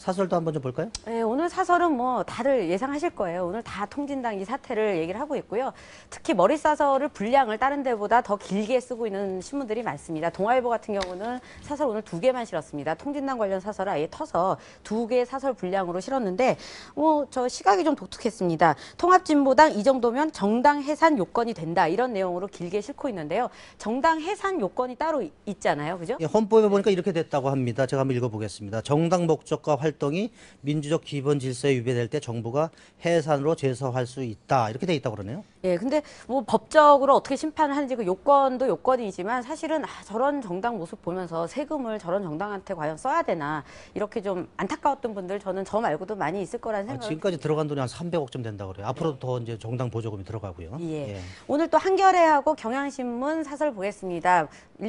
사설도 한번 좀 볼까요? 네, 오늘 사설은 뭐 다들 예상하실 거예요. 오늘 다 통진당 이 사태를 얘기를 하고 있고요. 특히 머리 사설을 분량을 다른 데보다 더 길게 쓰고 있는 신문들이 많습니다. 동아일보 같은 경우는 사설 오늘 두 개만 실었습니다. 통진당 관련 사설을 아예 터서 두 개 사설 분량으로 실었는데 뭐 저 시각이 좀 독특했습니다. 통합진보당 이 정도면 정당 해산 요건이 된다 이런 내용으로 길게 실고 있는데요. 정당 해산 요건이 따로 있잖아요. 그죠? 예, 헌법에 보니까 이렇게 됐다고 합니다. 제가 한번 읽어보겠습니다. 정당 목적과 활 활동이 민주적 기본 질서에 위배될 때 정부가 해산으로 제소할 수 있다. 이렇게 돼 있다고 그러네요. 예, 근데 뭐 법적으로 어떻게 심판을 하는지 그 요건도 요건이지만 사실은 아, 저런 정당 모습 보면서 세금을 저런 정당한테 과연 써야 되나 이렇게 좀 안타까웠던 분들 저는 저 말고도 많이 있을 거라는 생각이 아, 지금까지 들어간 돈이 한 300억쯤 된다 그래요. 앞으로도 더 이제 정당 보조금이 들어가고요. 예. 예. 오늘 또 한겨레하고 경향신문 사설 보겠습니다.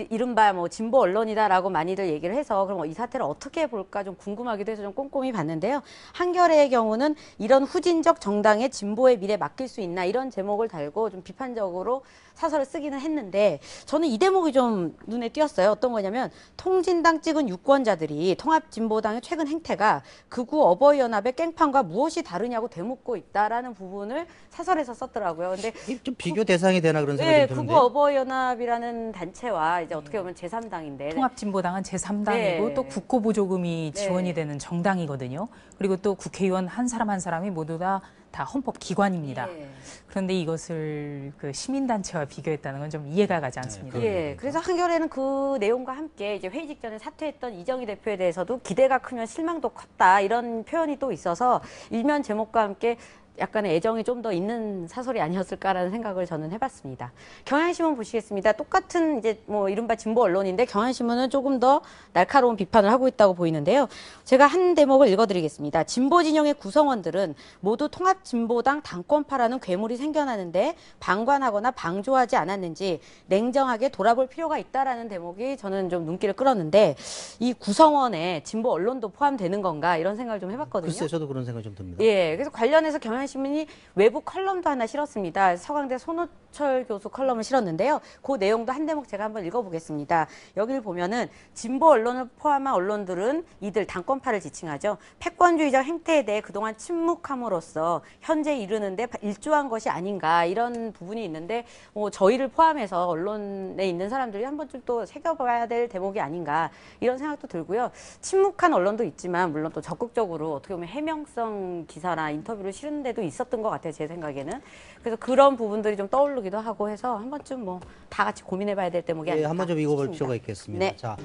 이른바 뭐 진보 언론이다라고 많이들 얘기를 해서 그럼 이 사태를 어떻게 볼까 좀 궁금하기도 해서 좀좀 꼼꼼히 봤는데요. 한겨레의 경우는 이런 후진적 정당의 진보의 미래 맡길 수 있나 이런 제목을 달고 좀 비판적으로 사설을 쓰기는 했는데 저는 이 대목이 좀 눈에 띄었어요. 어떤 거냐면 통진당 찍은 유권자들이 통합진보당의 최근 행태가 극우 어버이연합의 깽판과 무엇이 다르냐고 되묻고 있다라는 부분을 사설에서 썼더라고요. 근데 좀 비교 대상이 되나 그런 생각이 네, 드는데. 극우 어버이연합이라는 단체와 이제 어떻게 네. 보면 제3당인데 통합진보당은 제3당이고 네. 또 국고보조금이 네. 지원이 되는 정 정당이거든요. 그리고 또 국회의원 한 사람 한 사람이 모두 다, 다 헌법 기관입니다. 예. 그런데 이것을 그 시민단체와 비교했다는 건 좀 이해가 가지 네, 않습니다. 예, 예, 그래서 한겨레는 그 내용과 함께 이제 회의 직전에 사퇴했던 이정희 대표에 대해서도 기대가 크면 실망도 컸다 이런 표현이 또 있어서 일면 제목과 함께 약간의 애정이 좀 더 있는 사설이 아니었을까라는 생각을 저는 해봤습니다. 경향신문 보시겠습니다. 똑같은 이제 뭐 이른바 진보 언론인데 경향신문은 조금 더 날카로운 비판을 하고 있다고 보이는데요. 제가 한 대목을 읽어드리겠습니다. 진보 진영의 구성원들은 모두 통합진보당 당권파라는 괴물이 생겨나는데 방관하거나 방조하지 않았는지 냉정하게 돌아볼 필요가 있다라는 대목이 저는 좀 눈길을 끌었는데 이 구성원에 진보 언론도 포함되는 건가 이런 생각을 좀 해봤거든요. 글쎄 저도 그런 생각이 좀 듭니다. 예, 그래서 관련해서 경향 신문이 외부 컬럼도 하나 실었습니다. 서강대 손호철 교수 컬럼을 실었는데요. 그 내용도 한 대목 제가 한번 읽어보겠습니다. 여기를 보면은 진보 언론을 포함한 언론들은 이들 당권파를 지칭하죠. 패권주의적 행태에 대해 그동안 침묵함으로써 현재 이르는데 일조한 것이 아닌가 이런 부분이 있는데 뭐 저희를 포함해서 언론에 있는 사람들이 한 번쯤 또 새겨봐야 될 대목이 아닌가 이런 생각도 들고요. 침묵한 언론도 있지만 물론 또 적극적으로 어떻게 보면 해명성 기사나 인터뷰를 실은 데 예도 있었던 것 같아요. 제 생각에는. 그래서 그런 부분들이 좀 떠오르기도 하고 해서 한 번쯤 뭐 다 같이 고민해봐야 될 대목이 네, 아닐까 한번 좀 읽어볼 싶습니다. 필요가 있겠습니다. 네. 자,